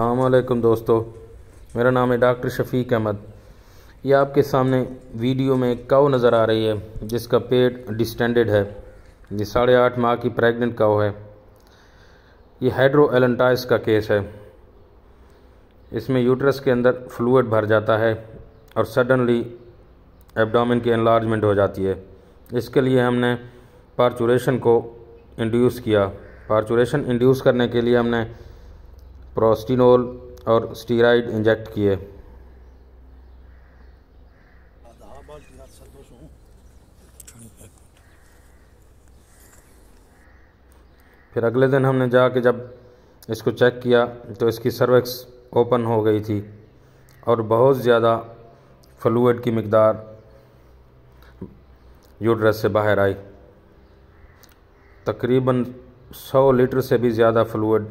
अलैक्म दोस्तों मेरा नाम है डॉक्टर शफीक अहमद ये आपके सामने वीडियो में एक काऊ नज़र आ रही है जिसका पेट डिस्टेंडेड है ये साढ़े आठ माह की प्रेग्नेंट काओ है ये हाइड्रो एलेंटाइस का केस है इसमें यूट्रस के अंदर फ्लूड भर जाता है और सडनली एबडामिन की एनलार्जमेंट हो जाती है इसके लिए हमने पार्चुरेशन को इंड्यूस किया पार्चुरेशन इंड्यूस करने के लिए हमने प्रोस्टिनोल और स्टीराइड इंजेक्ट किए फिर अगले दिन हमने जाके जब इसको चेक किया तो इसकी सर्वेक्स ओपन हो गई थी और बहुत ज़्यादा फ्लूड की मकदार यूड्रस से बाहर आई तकरीबन 100 लीटर से भी ज़्यादा फ्लूड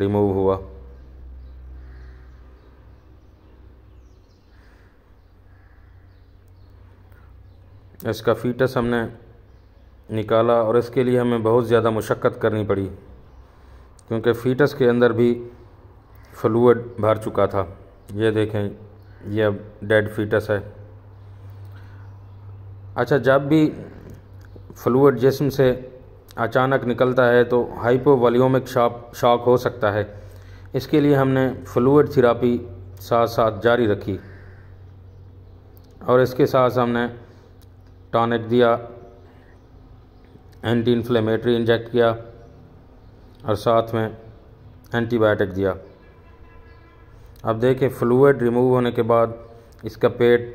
रिमूव हुआ इसका फीटस हमने निकाला और इसके लिए हमें बहुत ज़्यादा मशक्क़त करनी पड़ी क्योंकि फीटस के अंदर भी फ्लूड भर चुका था ये देखें ये अब डेड फीटस है अच्छा जब भी फ्लूड जिसम से अचानक निकलता है तो हाइपोवॉल्यूमिक शॉक शॉक हो सकता है इसके लिए हमने फ्लूड थेरापी साथ साथ जारी रखी और इसके साथ हमने टॉनिक दिया एंटी इन्फ्लेमेटरी इंजेक्ट किया और साथ में एंटीबायोटिक दिया अब देखें फ्लूड रिमूव होने के बाद इसका पेट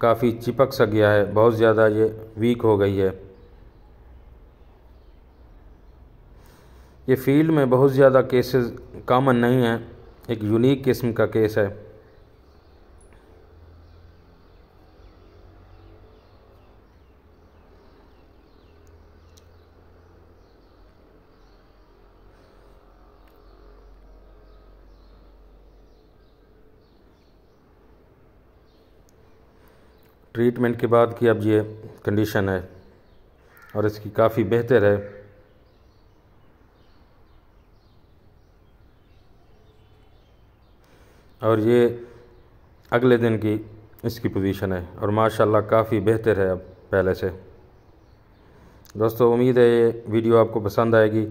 काफ़ी चिपक सा गया है बहुत ज़्यादा ये वीक हो गई है ये फील्ड में बहुत ज़्यादा केसेस कॉमन नहीं हैं एक यूनिक किस्म का केस है ट्रीटमेंट के बाद की अब ये कंडीशन है और इसकी काफ़ी बेहतर है और ये अगले दिन की इसकी पोजीशन है और माशाल्लाह काफ़ी बेहतर है अब पहले से दोस्तों उम्मीद है ये वीडियो आपको पसंद आएगी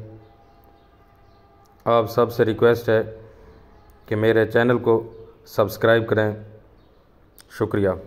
आप सब से रिक्वेस्ट है कि मेरे चैनल को सब्सक्राइब करें शुक्रिया